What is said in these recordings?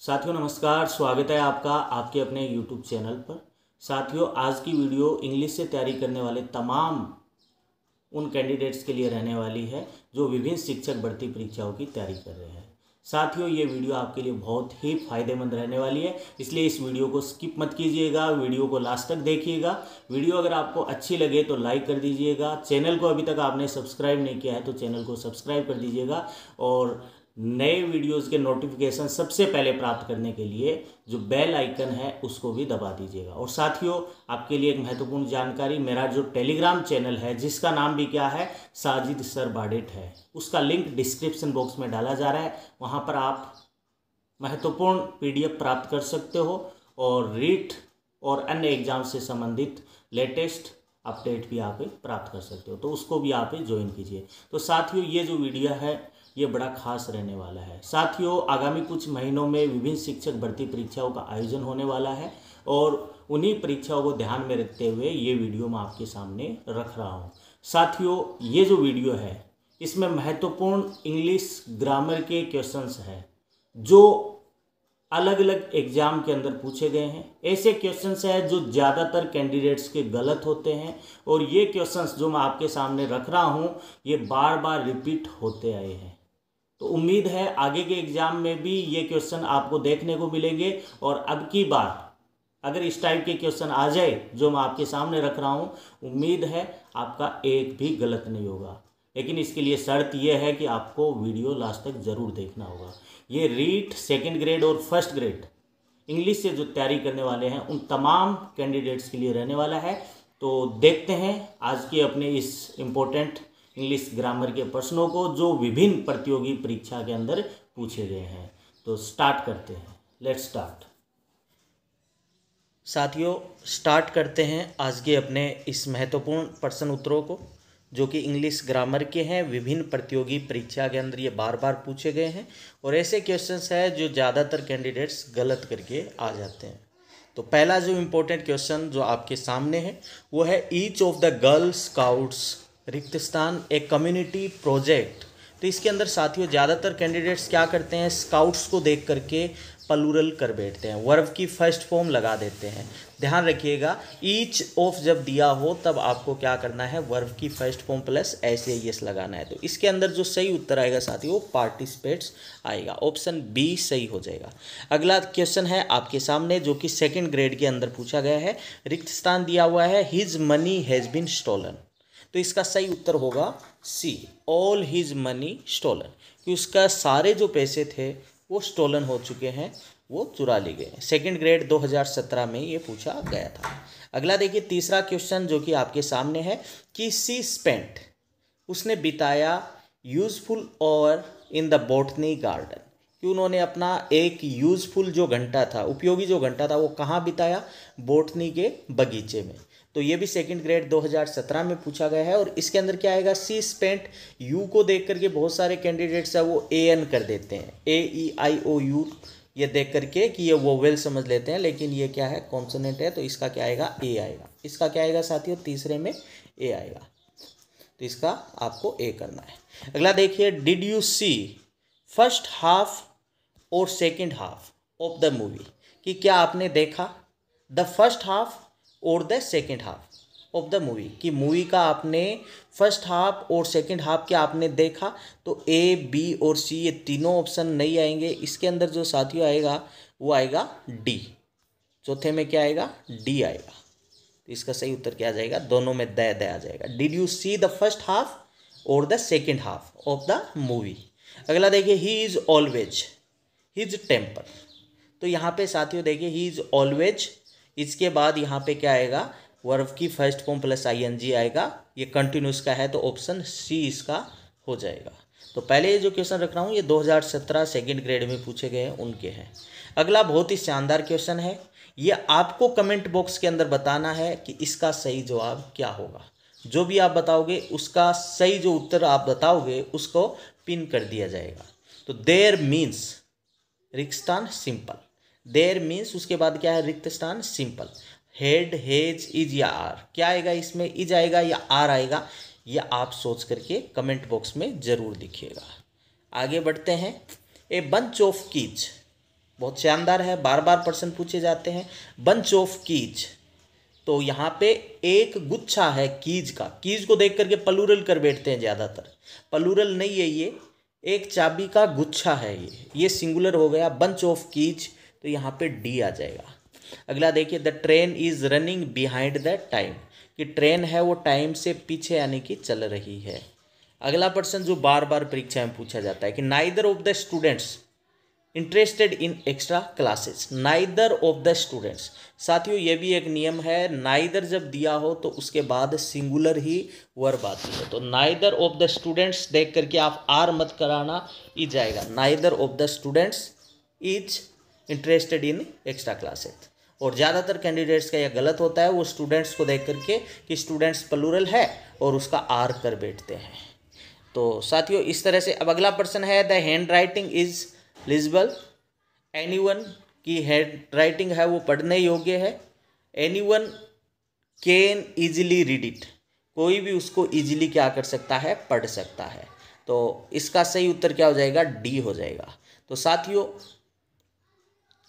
साथियों नमस्कार स्वागत है आपका आपके अपने यूट्यूब चैनल पर साथियों आज की वीडियो इंग्लिश से तैयारी करने वाले तमाम उन कैंडिडेट्स के लिए रहने वाली है जो विभिन्न शिक्षक भर्ती परीक्षाओं की तैयारी कर रहे हैं साथियों ये वीडियो आपके लिए बहुत ही फायदेमंद रहने वाली है इसलिए इस वीडियो को स्किप मत कीजिएगा वीडियो को लास्ट तक देखिएगा वीडियो अगर आपको अच्छी लगे तो लाइक कर दीजिएगा चैनल को अभी तक आपने सब्सक्राइब नहीं किया है तो चैनल को सब्सक्राइब कर दीजिएगा और नए वीडियोस के नोटिफिकेशन सबसे पहले प्राप्त करने के लिए जो बेल आइकन है उसको भी दबा दीजिएगा और साथियों आपके लिए एक महत्वपूर्ण जानकारी मेरा जो टेलीग्राम चैनल है जिसका नाम भी क्या है साजिद सर बाडेट है उसका लिंक डिस्क्रिप्शन बॉक्स में डाला जा रहा है वहाँ पर आप महत्वपूर्ण पी प्राप्त कर सकते हो और रीट और अन्य एग्जाम से संबंधित लेटेस्ट अपडेट भी आप प्राप्त कर सकते हो तो उसको भी आप ज्वाइन कीजिए तो साथियों ये जो वीडियो है ये बड़ा खास रहने वाला है साथियों आगामी कुछ महीनों में विभिन्न शिक्षक भर्ती परीक्षाओं का आयोजन होने वाला है और उन्हीं परीक्षाओं को ध्यान में रखते हुए ये वीडियो मैं आपके सामने रख रहा हूँ साथियों ये जो वीडियो है इसमें महत्वपूर्ण इंग्लिश ग्रामर के क्वेश्चंस हैं जो अलग अलग एग्जाम के अंदर पूछे गए हैं ऐसे क्वेश्चंस हैं जो ज़्यादातर कैंडिडेट्स के गलत होते हैं और ये क्वेश्चंस जो मैं आपके सामने रख रहा हूँ ये बार बार रिपीट होते आए हैं तो उम्मीद है आगे के एग्ज़ाम में भी ये क्वेश्चन आपको देखने को मिलेंगे और अब की बार अगर इस टाइप के क्वेश्चन आ जाए जो मैं आपके सामने रख रहा हूँ उम्मीद है आपका एक भी गलत नहीं होगा लेकिन इसके लिए शर्त यह है कि आपको वीडियो लास्ट तक ज़रूर देखना होगा ये रीट सेकेंड ग्रेड और फर्स्ट ग्रेड इंग्लिश से जो तैयारी करने वाले हैं उन तमाम कैंडिडेट्स के लिए रहने वाला है तो देखते हैं आज के अपने इस इम्पोर्टेंट इंग्लिश ग्रामर के प्रश्नों को जो विभिन्न प्रतियोगी परीक्षा के अंदर पूछे गए हैं तो स्टार्ट करते हैं लेट स्टार्ट साथियों स्टार्ट करते हैं आज के अपने इस महत्वपूर्ण प्रश्न उत्तरों को जो कि इंग्लिश ग्रामर के हैं विभिन्न प्रतियोगी परीक्षा के अंदर ये बार बार पूछे गए हैं और ऐसे क्वेश्चंस हैं जो ज़्यादातर कैंडिडेट्स गलत करके आ जाते हैं तो पहला जो इम्पोर्टेंट क्वेश्चन जो आपके सामने है वो है each of the girl scouts रिक्त स्थान ए कम्युनिटी प्रोजेक्ट तो इसके अंदर साथियों ज़्यादातर कैंडिडेट्स क्या करते हैं स्काउट्स को देख करके पलूरल कर बैठते हैं वर्ब की फर्स्ट फॉर्म लगा देते हैं ध्यान रखिएगा ईच ऑफ जब दिया हो तब आपको क्या करना है वर्ब की फर्स्ट फॉर्म प्लस ऐसे एस लगाना है तो इसके अंदर जो सही उत्तर आएगा साथियों वो पार्टिसिपेट्स आएगा ऑप्शन बी सही हो जाएगा अगला क्वेश्चन है आपके सामने जो कि सेकेंड ग्रेड के अंदर पूछा गया है रिक्त स्थान दिया हुआ है his money has been stolen तो इसका सही उत्तर होगा C all his money stolen कि उसका सारे जो पैसे थे वो स्टोलन हो चुके हैं वो चुरा लिए गए सेकेंड ग्रेड 2017 में ये पूछा गया था अगला देखिए तीसरा क्वेश्चन जो कि आपके सामने है कि सी स्पेंट उसने बिताया यूजफुल और इन द बोटनी गार्डन कि उन्होंने अपना एक यूज़फुल जो घंटा था उपयोगी जो घंटा था वो कहाँ बिताया बोटनी के बगीचे में तो ये भी सेकंड ग्रेड 2017 में पूछा गया है और इसके अंदर क्या आएगा सी स्पेंट यू को देख करके बहुत सारे कैंडिडेट्स है वो ए एन कर देते हैं ए ई आई ओ यू ये देख करके कि ये वो वेल समझ लेते हैं लेकिन ये क्या है कॉन्सोनेंट है तो इसका क्या आएगा ए आएगा इसका क्या आएगा साथियों तीसरे में ए आएगा तो इसका आपको ए करना है अगला देखिए did you see first half और second half of the movie कि क्या आपने देखा द फर्स्ट हाफ और the second half of the movie कि मूवी का आपने फर्स्ट हाफ और सेकंड हाफ क्या आपने देखा तो ए बी और सी ये तीनों ऑप्शन नहीं आएंगे इसके अंदर जो साथियों आएगा वो आएगा डी चौथे में क्या आएगा डी आएगा तो इसका सही उत्तर क्या आ जाएगा दोनों में दया दया आ जाएगा did you see the first half और the second half of the movie अगला देखिए he is always his temper तो यहाँ पे साथियों देखिए ही इज़ ऑलवेज इसके बाद यहाँ पे क्या आएगा वर्व की फर्स्ट फॉर्म प्लस आईएनजी आएगा ये कंटिन्यूस का है तो ऑप्शन सी इसका हो जाएगा तो पहले ये जो क्वेश्चन रख रहा हूँ ये 2017 सेकंड ग्रेड में पूछे गए हैं उनके हैं अगला बहुत ही शानदार क्वेश्चन है ये आपको कमेंट बॉक्स के अंदर बताना है कि इसका सही जवाब क्या होगा जो भी आप बताओगे उसका सही जो उत्तर आप बताओगे उसको पिन कर दिया जाएगा तो देयर मीन्स रिक्त स्थान सिंपल देर मीन्स उसके बाद क्या है रिक्त स्थान सिंपल हेड हेज इज या आर क्या आएगा इसमें इज आएगा या आर आएगा यह आप सोच करके कमेंट बॉक्स में ज़रूर लिखिएगा आगे बढ़ते हैं ए बंच ऑफ कीज बहुत शानदार है बार बार प्रश्न पूछे जाते हैं बंच ऑफ कीज तो यहाँ पे एक गुच्छा है कीज का कीज को देख करके पलूरल कर बैठते हैं ज़्यादातर पलूरल नहीं है ये एक चाबी का गुच्छा है ये ये सिंगुलर हो गया बंच ऑफ कीच तो यहाँ पे डी आ जाएगा अगला देखिए the train is running behind the time कि ट्रेन है वो टाइम से पीछे यानी कि चल रही है अगला प्रश्न जो बार बार परीक्षा में पूछा जाता है कि neither of the students interested in extra classes neither of the students साथियों ये भी एक नियम है नाइदर जब दिया हो तो उसके बाद सिंगुलर ही वर्ब आती है तो नाइदर ऑफ द स्टूडेंट्स देख करके आप आर मत कराना ही जाएगा neither of the students is interested in extra classes और ज़्यादातर कैंडिडेट्स का यह गलत होता है वो स्टूडेंट्स को देख करके कि स्टूडेंट्स प्लूरल है और उसका आर कर बैठते हैं तो साथियों इस तरह से अब अगला प्रश्न है the handwriting is legible anyone की हैंड राइटिंग है वो पढ़ने योग्य है anyone can easily read it कोई भी उसको ईजिली क्या कर सकता है पढ़ सकता है तो इसका सही उत्तर क्या हो जाएगा डी हो जाएगा तो साथियों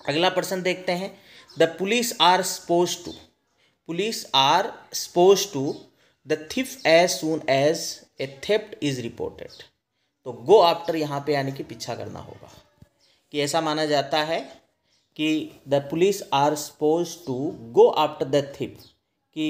अगला प्रश्न देखते हैं the police are supposed to police are supposed to the thief as soon as a theft is reported to go after यहाँ पे यानी कि पीछा करना होगा कि ऐसा माना जाता है कि the police are supposed to go after the thief कि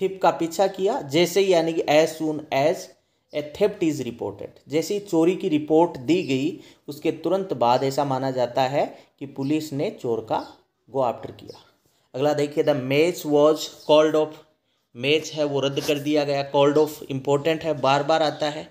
थिप का पीछा किया जैसे ही यानी कि as soon as a theft is reported जैसे ही चोरी की रिपोर्ट दी गई उसके तुरंत बाद ऐसा माना जाता है कि पुलिस ने चोर का गो आफ्टर किया अगला देखिए the match was called off match है वो रद्द कर दिया गया कॉल्ड ऑफ इम्पोर्टेंट है बार बार आता है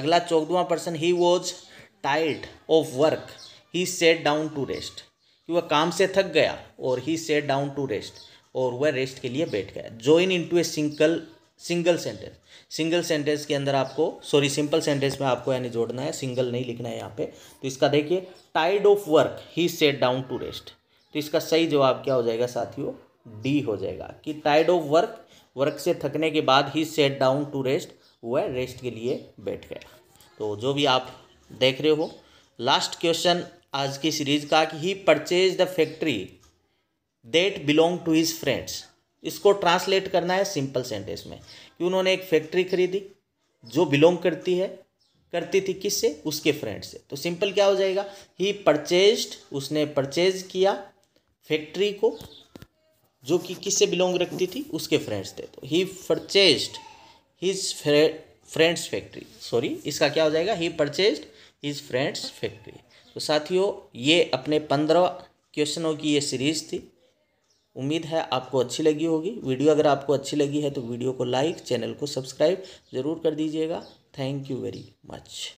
अगला चौदवा पर्सन ही वॉज टाइट of work he sat down to rest कि वह काम से थक गया और he sat down to rest और वह रेस्ट के लिए बैठ गया join in to a single single sentence single sentence के अंदर आपको सॉरी सिंपल सेंटेंस में आपको यानी जोड़ना है सिंगल नहीं लिखना है यहाँ पे तो इसका देखिए टाइड of work he sat down to rest तो इसका सही जवाब क्या हो जाएगा साथियों डी हो जाएगा कि टाइड ऑफ वर्क वर्क से थकने के बाद he sat down to rest वह रेस्ट के लिए बैठ गया तो जो भी आप देख रहे हो लास्ट क्वेश्चन आज की सीरीज का कि he purchase the factory that belong to his friends इसको ट्रांसलेट करना है सिंपल सेंटेंस में कि उन्होंने एक फैक्ट्री खरीदी जो बिलोंग करती है करती थी किससे उसके फ्रेंड से तो सिंपल क्या हो जाएगा ही परचेज्ड उसने परचेज किया फैक्ट्री को जो कि किससे बिलोंग रखती थी उसके फ्रेंड्स थे तो he purchased his friends factory sorry इसका क्या हो जाएगा he purchase his friends factory तो साथियों ये अपने पंद्रह क्वेश्चनों की ये सीरीज़ थी उम्मीद है आपको अच्छी लगी होगी वीडियो अगर आपको अच्छी लगी है तो वीडियो को लाइक चैनल को सब्सक्राइब ज़रूर कर दीजिएगा थैंक यू वेरी मच